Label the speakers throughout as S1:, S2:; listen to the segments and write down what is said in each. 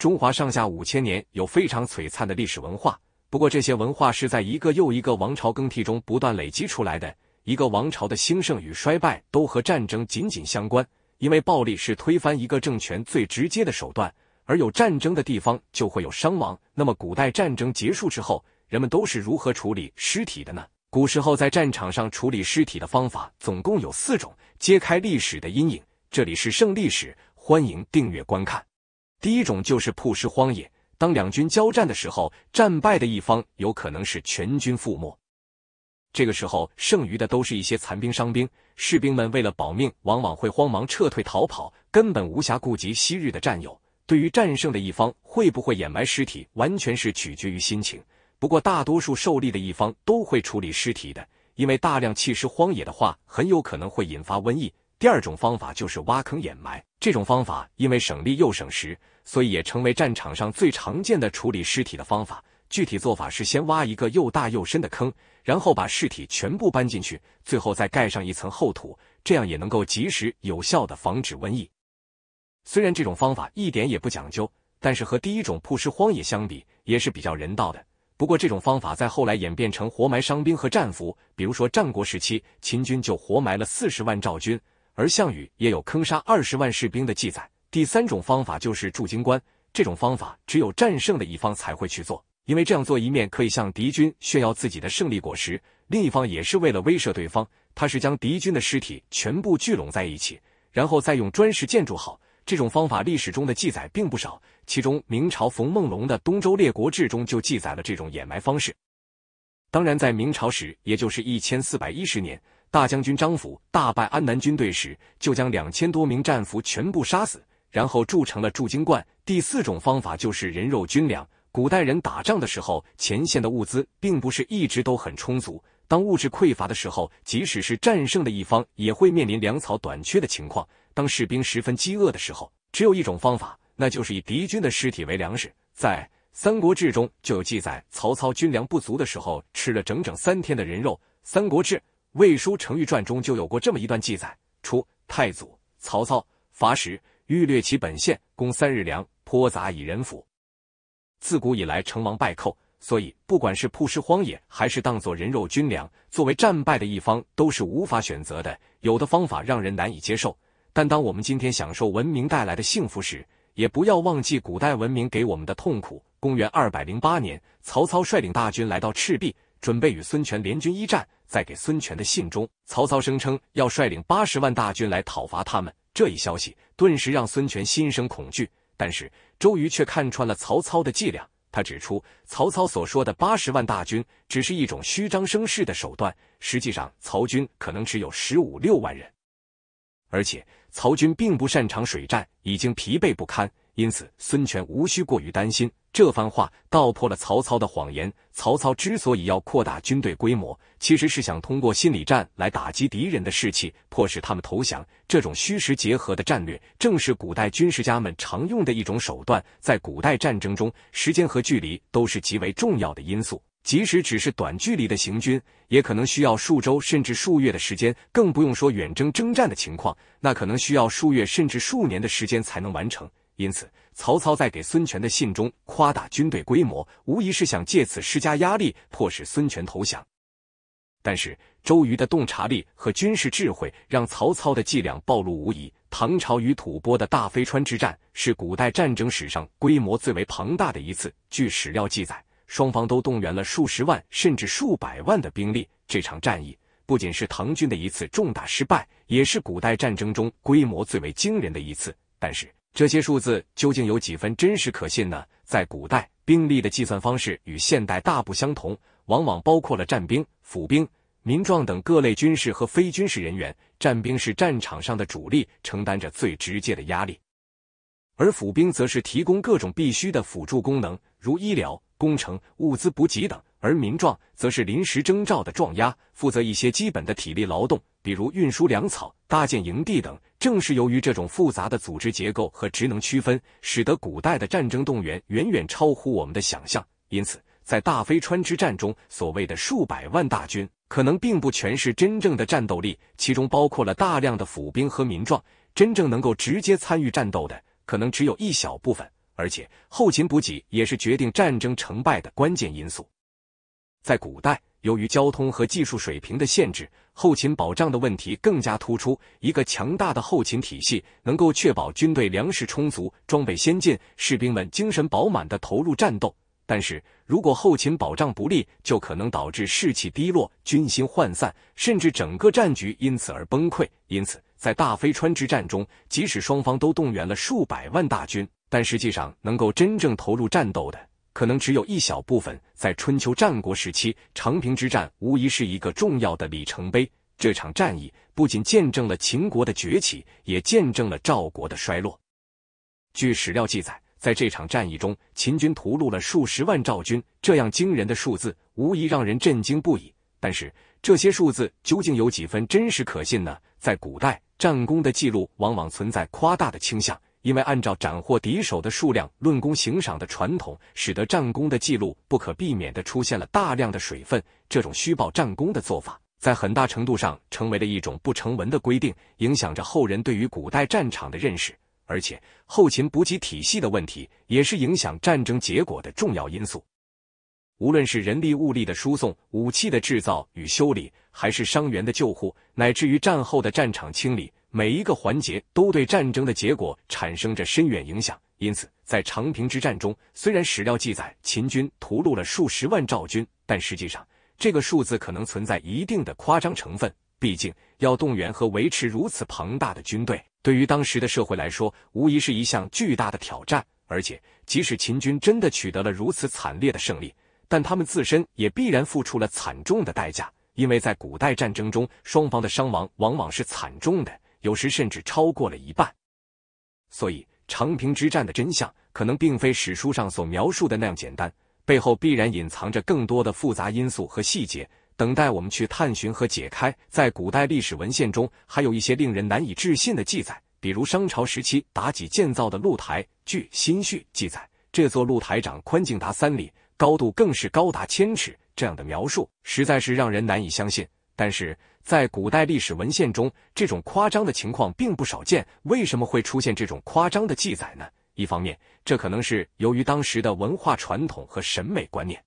S1: 中华上下五千年有非常璀璨的历史文化，不过这些文化是在一个又一个王朝更替中不断累积出来的。一个王朝的兴盛与衰败都和战争紧紧相关，因为暴力是推翻一个政权最直接的手段，而有战争的地方就会有伤亡。那么，古代战争结束之后，人们都是如何处理尸体的呢？古时候在战场上处理尸体的方法总共有四种。揭开历史的阴影，这里是胜历史，欢迎订阅观看。第一种就是曝尸荒野。当两军交战的时候，战败的一方有可能是全军覆没。这个时候，剩余的都是一些残兵伤兵。士兵们为了保命，往往会慌忙撤退逃跑，根本无暇顾及昔日的战友。对于战胜的一方，会不会掩埋尸体，完全是取决于心情。不过，大多数受力的一方都会处理尸体的，因为大量弃尸荒野的话，很有可能会引发瘟疫。第二种方法就是挖坑掩埋，这种方法因为省力又省时，所以也成为战场上最常见的处理尸体的方法。具体做法是先挖一个又大又深的坑，然后把尸体全部搬进去，最后再盖上一层厚土，这样也能够及时有效的防止瘟疫。虽然这种方法一点也不讲究，但是和第一种曝尸荒野相比，也是比较人道的。不过这种方法在后来演变成活埋伤兵和战俘，比如说战国时期，秦军就活埋了四十万赵军。而项羽也有坑杀二十万士兵的记载。第三种方法就是筑金官，这种方法只有战胜的一方才会去做，因为这样做一面可以向敌军炫耀自己的胜利果实，另一方也是为了威慑对方。他是将敌军的尸体全部聚拢在一起，然后再用砖石建筑好。这种方法历史中的记载并不少，其中明朝冯梦龙的《东周列国志》中就记载了这种掩埋方式。当然，在明朝时，也就是一千四百一十年。大将军张辅大败安南军队时，就将两千多名战俘全部杀死，然后铸成了铸金罐。第四种方法就是人肉军粮。古代人打仗的时候，前线的物资并不是一直都很充足。当物质匮乏的时候，即使是战胜的一方，也会面临粮草短缺的情况。当士兵十分饥饿的时候，只有一种方法，那就是以敌军的尸体为粮食。在《三国志》中就有记载，曹操军粮不足的时候，吃了整整三天的人肉。《三国志》。《魏书·成玉传》中就有过这么一段记载：初，太祖曹操伐时，欲掠其本县，攻三日粮，颇杂以人服。自古以来，成王败寇，所以不管是曝尸荒野，还是当作人肉军粮，作为战败的一方都是无法选择的。有的方法让人难以接受，但当我们今天享受文明带来的幸福时，也不要忘记古代文明给我们的痛苦。公元二百零八年，曹操率领大军来到赤壁，准备与孙权联军一战。在给孙权的信中，曹操声称要率领八十万大军来讨伐他们。这一消息顿时让孙权心生恐惧，但是周瑜却看穿了曹操的伎俩。他指出，曹操所说的八十万大军只是一种虚张声势的手段，实际上曹军可能只有十五六万人，而且曹军并不擅长水战，已经疲惫不堪，因此孙权无需过于担心。这番话道破了曹操的谎言。曹操之所以要扩大军队规模，其实是想通过心理战来打击敌人的士气，迫使他们投降。这种虚实结合的战略，正是古代军事家们常用的一种手段。在古代战争中，时间和距离都是极为重要的因素。即使只是短距离的行军，也可能需要数周甚至数月的时间；更不用说远征征战的情况，那可能需要数月甚至数年的时间才能完成。因此。曹操在给孙权的信中夸大军队规模，无疑是想借此施加压力，迫使孙权投降。但是，周瑜的洞察力和军事智慧让曹操的伎俩暴露无遗。唐朝与吐蕃的大飞川之战是古代战争史上规模最为庞大的一次。据史料记载，双方都动员了数十万甚至数百万的兵力。这场战役不仅是唐军的一次重大失败，也是古代战争中规模最为惊人的一次。但是。这些数字究竟有几分真实可信呢？在古代，兵力的计算方式与现代大不相同，往往包括了战兵、府兵、民壮等各类军事和非军事人员。战兵是战场上的主力，承担着最直接的压力；而府兵则是提供各种必须的辅助功能，如医疗、工程、物资补给等；而民壮则是临时征召的壮压，负责一些基本的体力劳动。比如运输粮草、搭建营地等，正是由于这种复杂的组织结构和职能区分，使得古代的战争动员远远超乎我们的想象。因此，在大飞川之战中，所谓的数百万大军，可能并不全是真正的战斗力，其中包括了大量的府兵和民壮，真正能够直接参与战斗的，可能只有一小部分。而且，后勤补给也是决定战争成败的关键因素。在古代。由于交通和技术水平的限制，后勤保障的问题更加突出。一个强大的后勤体系能够确保军队粮食充足、装备先进，士兵们精神饱满地投入战斗。但是如果后勤保障不力，就可能导致士气低落、军心涣散，甚至整个战局因此而崩溃。因此，在大飞川之战中，即使双方都动员了数百万大军，但实际上能够真正投入战斗的。可能只有一小部分。在春秋战国时期，长平之战无疑是一个重要的里程碑。这场战役不仅见证了秦国的崛起，也见证了赵国的衰落。据史料记载，在这场战役中，秦军屠戮了数十万赵军，这样惊人的数字无疑让人震惊不已。但是，这些数字究竟有几分真实可信呢？在古代，战功的记录往往存在夸大的倾向。因为按照斩获敌手的数量论功行赏的传统，使得战功的记录不可避免的出现了大量的水分。这种虚报战功的做法，在很大程度上成为了一种不成文的规定，影响着后人对于古代战场的认识。而且后勤补给体系的问题，也是影响战争结果的重要因素。无论是人力物力的输送、武器的制造与修理，还是伤员的救护，乃至于战后的战场清理。每一个环节都对战争的结果产生着深远影响，因此，在长平之战中，虽然史料记载秦军屠戮了数十万赵军，但实际上这个数字可能存在一定的夸张成分。毕竟，要动员和维持如此庞大的军队，对于当时的社会来说，无疑是一项巨大的挑战。而且，即使秦军真的取得了如此惨烈的胜利，但他们自身也必然付出了惨重的代价，因为在古代战争中，双方的伤亡往往是惨重的。有时甚至超过了一半，所以长平之战的真相可能并非史书上所描述的那样简单，背后必然隐藏着更多的复杂因素和细节，等待我们去探寻和解开。在古代历史文献中，还有一些令人难以置信的记载，比如商朝时期妲己建造的露台。据《新序》记载，这座露台长宽径达三里，高度更是高达千尺，这样的描述实在是让人难以相信。但是，在古代历史文献中，这种夸张的情况并不少见。为什么会出现这种夸张的记载呢？一方面，这可能是由于当时的文化传统和审美观念。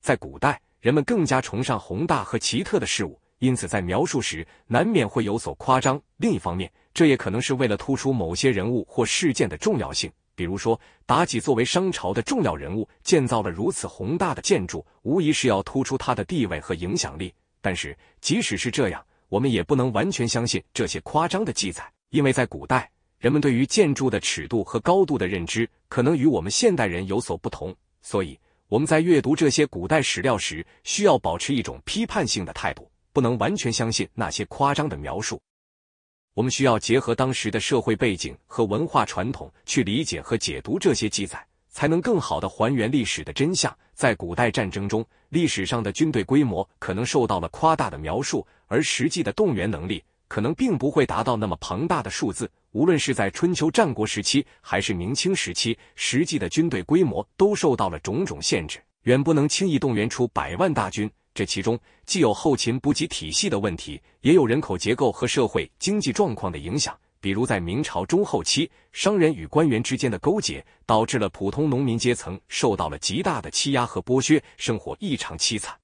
S1: 在古代，人们更加崇尚宏大和奇特的事物，因此在描述时难免会有所夸张。另一方面，这也可能是为了突出某些人物或事件的重要性。比如说，妲己作为商朝的重要人物，建造了如此宏大的建筑，无疑是要突出她的地位和影响力。但是，即使是这样，我们也不能完全相信这些夸张的记载，因为在古代，人们对于建筑的尺度和高度的认知可能与我们现代人有所不同。所以，我们在阅读这些古代史料时，需要保持一种批判性的态度，不能完全相信那些夸张的描述。我们需要结合当时的社会背景和文化传统，去理解和解读这些记载。才能更好的还原历史的真相。在古代战争中，历史上的军队规模可能受到了夸大的描述，而实际的动员能力可能并不会达到那么庞大的数字。无论是在春秋战国时期，还是明清时期，实际的军队规模都受到了种种限制，远不能轻易动员出百万大军。这其中既有后勤补给体系的问题，也有人口结构和社会经济状况的影响。比如在明朝中后期，商人与官员之间的勾结，导致了普通农民阶层受到了极大的欺压和剥削，生活异常凄惨。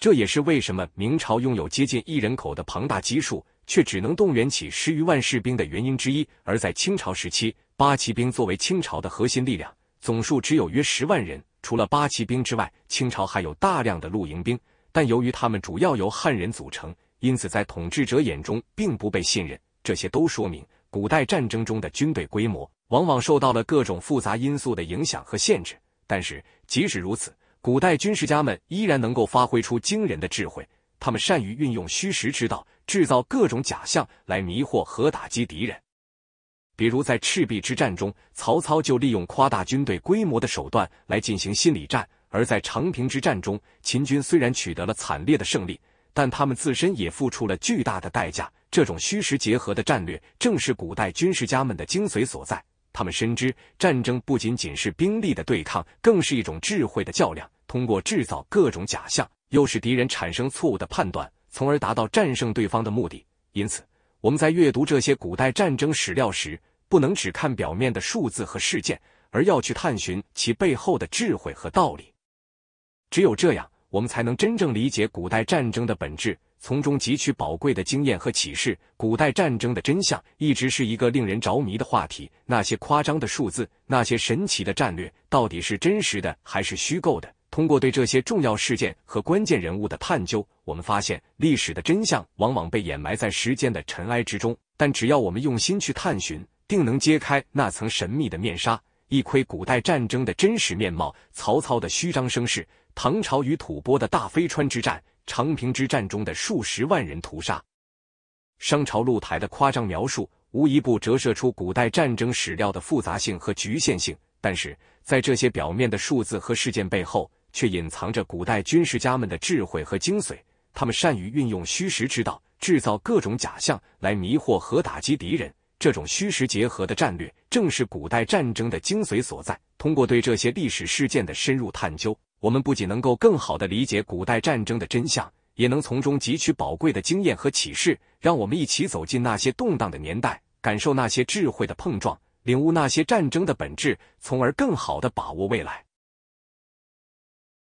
S1: 这也是为什么明朝拥有接近亿人口的庞大基数，却只能动员起十余万士兵的原因之一。而在清朝时期，八旗兵作为清朝的核心力量，总数只有约十万人。除了八旗兵之外，清朝还有大量的露营兵，但由于他们主要由汉人组成，因此在统治者眼中并不被信任。这些都说明，古代战争中的军队规模往往受到了各种复杂因素的影响和限制。但是，即使如此，古代军事家们依然能够发挥出惊人的智慧。他们善于运用虚实之道，制造各种假象来迷惑和打击敌人。比如，在赤壁之战中，曹操就利用夸大军队规模的手段来进行心理战；而在长平之战中，秦军虽然取得了惨烈的胜利，但他们自身也付出了巨大的代价。这种虚实结合的战略，正是古代军事家们的精髓所在。他们深知，战争不仅仅是兵力的对抗，更是一种智慧的较量。通过制造各种假象，诱使敌人产生错误的判断，从而达到战胜对方的目的。因此，我们在阅读这些古代战争史料时，不能只看表面的数字和事件，而要去探寻其背后的智慧和道理。只有这样。我们才能真正理解古代战争的本质，从中汲取宝贵的经验和启示。古代战争的真相一直是一个令人着迷的话题。那些夸张的数字，那些神奇的战略，到底是真实的还是虚构的？通过对这些重要事件和关键人物的探究，我们发现历史的真相往往被掩埋在时间的尘埃之中。但只要我们用心去探寻，定能揭开那层神秘的面纱。一窥古代战争的真实面貌，曹操的虚张声势，唐朝与吐蕃的大飞川之战、长平之战中的数十万人屠杀，商朝露台的夸张描述，无一不折射出古代战争史料的复杂性和局限性。但是，在这些表面的数字和事件背后，却隐藏着古代军事家们的智慧和精髓。他们善于运用虚实之道，制造各种假象，来迷惑和打击敌人。这种虚实结合的战略，正是古代战争的精髓所在。通过对这些历史事件的深入探究，我们不仅能够更好地理解古代战争的真相，也能从中汲取宝贵的经验和启示。让我们一起走进那些动荡的年代，感受那些智慧的碰撞，领悟那些战争的本质，从而更好地把握未来。